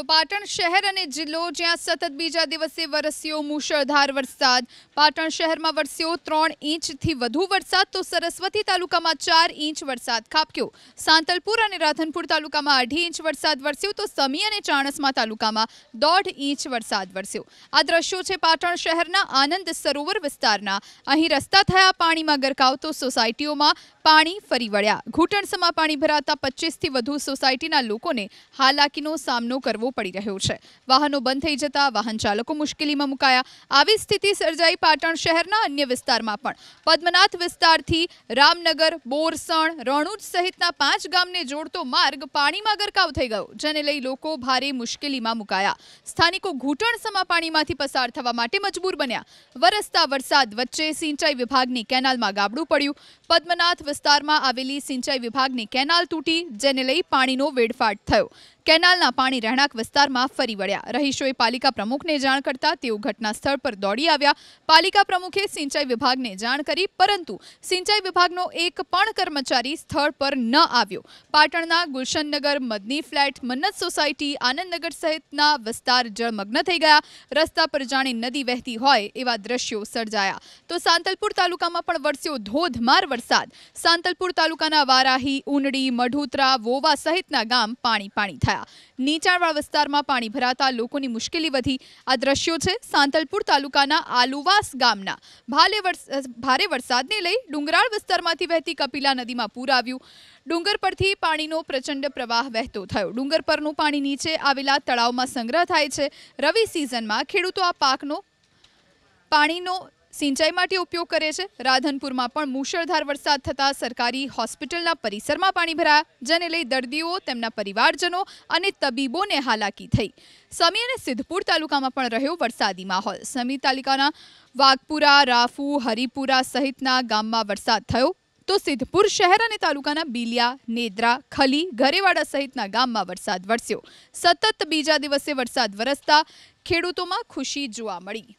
તો પાટણ શહેર અને જિલ્લો જ્યાં સતત બીજા દિવસે વરસ્યો મુશળધાર વરસાદ પાટણ શહેરમાં વરસ્યો ત્રણ ઇંચથી વધુ વરસાદ તો સરસ્વતી તાલુકામાં ચાર ઇંચ વરસાદ ખાબક્યો સાંતલપુર અને રાધનપુર તાલુકામાં અઢી ઇંચ વરસાદ વરસ્યો તો સમી અને ચાણસમા તાલુકામાં દોઢ ઇંચ વરસાદ વરસ્યો આ દ્રશ્યો છે પાટણ શહેરના આનંદ સરોવર વિસ્તારના અહીં રસ્તા થયા પાણીમાં ગરકાવ તો સોસાયટીઓમાં પાણી ફરી વળ્યા ઘૂંટણસમાં પાણી ભરાતા પચીસથી વધુ સોસાયટીના લોકોને હાલાકીનો સામનો કરવો પડી રહ્યો છે વાહનો બંધ થઈ જતા વાહન ચાલકો મુશ્કેલીમાં મુકાયા આવી સ્થિતિ સર્જાઈ પાટણ શહેરના અન્ય વિસ્તારમાં પણ પદ્મનાથ વિસ્તારથી રામનગર બોરસણ રણુજ સહિતના પાંચ ગામને જોડતો માર્ગ પાણીમાં ગરકાવ થઈ ગયો જેને લઈ લોકો ભારે મુશ્કેલીમાં મુકાયા સ્થાનિકો ઘૂંટણ સમા પાણીમાંથી પસાર થવા માટે મજબૂર બન્યા વરસતા વરસાદ વચ્ચે સિંચાઈ વિભાગની કેનાલમાં ગાબડું પડ્યું પદ્મનાથ વિસ્તારમાં આવેલી સિંચાઈ વિભાગની કેનાલ તૂટી જેને લઈ પાણીનો વેડફાટ થયો કેનાલના પાણી રહેણાંક વિસ્તારમાં ફરી વળ્યા રહીશોએ પાલિકા પ્રમુખને જાણ કરતા તેઓ ઘટના સ્થળ પર દોડી આવ્યા પાલિકા પ્રમુખે સિંચાઈ વિભાગને જાણ કરી પરંતુ સિંચાઈ વિભાગનો એક પણ કર્મચારી સ્થળ પર ન આવ્યો પાટણના ગુલશનનગર મદની ફ્લેટ મન્નત સોસાયટી આનંદનગર સહિતના વિસ્તાર જળમગ્ન થઈ ગયા રસ્તા પર જાણે નદી વહેતી હોય એવા દ્રશ્યો સર્જાયા તો સાંતલપુર તાલુકામાં પણ વરસ્યો ધોધમાર વરસાદ સાંતલપુર તાલુકાના વારાહી ઉનડી મઢુતરા વોવા સહિતના ગામ પાણી પાણી થયા થયા નીચાણવાળા વિસ્તારમાં પાણી ભરાતા લોકોની મુશ્કેલી વધી આ દ્રશ્યો છે સાંતલપુર તાલુકાના આલુવાસ ગામના ભાલે ભારે વરસાદને લઈ ડુંગરાળ વિસ્તારમાંથી વહેતી કપિલા નદીમાં પૂર આવ્યું ડુંગર પરથી પાણીનો પ્રચંડ પ્રવાહ વહેતો થયો ડુંગર પરનું પાણી નીચે આવેલા તળાવમાં સંગ્રહ થાય છે રવિ સિઝનમાં ખેડૂતો આ પાકનો પાણીનો સિંચાઈ માટે ઉપયોગ કરે છે રાધનપુરમાં પણ મુશળધાર વરસાદ થતા સરકારી હોસ્પિટલના પરિસરમાં પાણી ભરાયા જેને લઈ દર્દીઓ તેમના પરિવારજનો અને તબીબોને હાલાકી થઈ સમી અને સિદ્ધપુર તાલુકામાં પણ રહ્યો વરસાદી માહોલ સમી તાલુકાના વાઘપુરા રાફુ હરિપુરા સહિતના ગામમાં વરસાદ થયો તો સિદ્ધપુર શહેર અને તાલુકાના બિલિયા નેદ્રા ખલી ઘરેવાડા સહિતના ગામમાં વરસાદ વરસ્યો સતત બીજા દિવસે વરસાદ વરસતા ખેડૂતોમાં ખુશી જોવા મળી